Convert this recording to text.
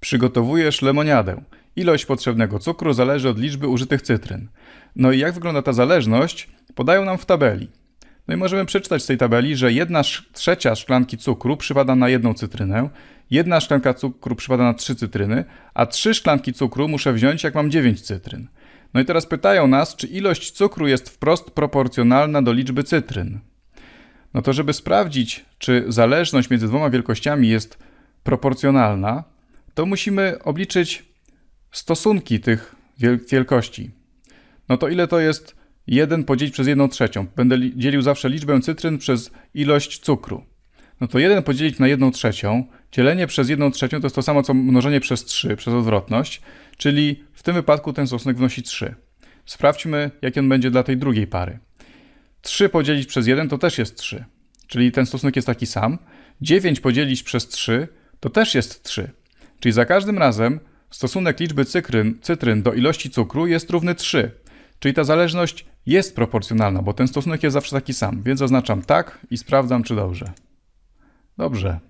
Przygotowujesz lemoniadę. Ilość potrzebnego cukru zależy od liczby użytych cytryn. No i jak wygląda ta zależność? Podają nam w tabeli. No i możemy przeczytać z tej tabeli, że jedna trzecia szklanki cukru przypada na jedną cytrynę, jedna szklanka cukru przypada na trzy cytryny, a trzy szklanki cukru muszę wziąć, jak mam dziewięć cytryn. No i teraz pytają nas, czy ilość cukru jest wprost proporcjonalna do liczby cytryn. No to żeby sprawdzić, czy zależność między dwoma wielkościami jest proporcjonalna, to musimy obliczyć stosunki tych wielkości. No to ile to jest 1 podzielić przez 1 trzecią? Będę dzielił zawsze liczbę cytryn przez ilość cukru. No to 1 podzielić na 1 trzecią, dzielenie przez 1 trzecią to jest to samo co mnożenie przez 3, przez odwrotność, czyli w tym wypadku ten stosunek wnosi 3. Sprawdźmy, jaki on będzie dla tej drugiej pary. 3 podzielić przez 1 to też jest 3, czyli ten stosunek jest taki sam. 9 podzielić przez 3 to też jest 3. Czyli za każdym razem stosunek liczby cytryn, cytryn do ilości cukru jest równy 3. Czyli ta zależność jest proporcjonalna, bo ten stosunek jest zawsze taki sam, więc zaznaczam tak i sprawdzam, czy dobrze. Dobrze.